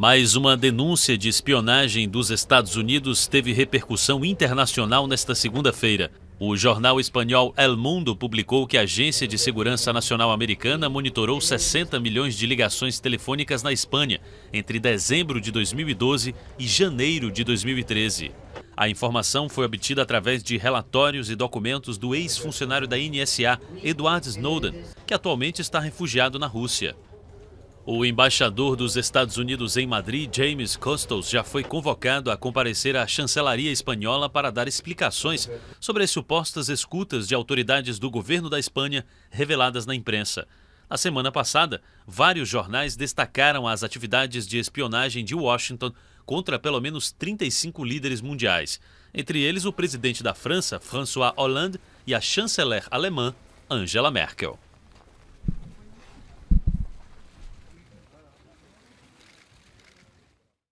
Mais uma denúncia de espionagem dos Estados Unidos teve repercussão internacional nesta segunda-feira. O jornal espanhol El Mundo publicou que a Agência de Segurança Nacional Americana monitorou 60 milhões de ligações telefônicas na Espanha entre dezembro de 2012 e janeiro de 2013. A informação foi obtida através de relatórios e documentos do ex-funcionário da NSA, Edward Snowden, que atualmente está refugiado na Rússia. O embaixador dos Estados Unidos em Madrid, James Costos, já foi convocado a comparecer à chancelaria espanhola para dar explicações sobre as supostas escutas de autoridades do governo da Espanha reveladas na imprensa. Na semana passada, vários jornais destacaram as atividades de espionagem de Washington contra pelo menos 35 líderes mundiais, entre eles o presidente da França, François Hollande, e a chanceler alemã, Angela Merkel.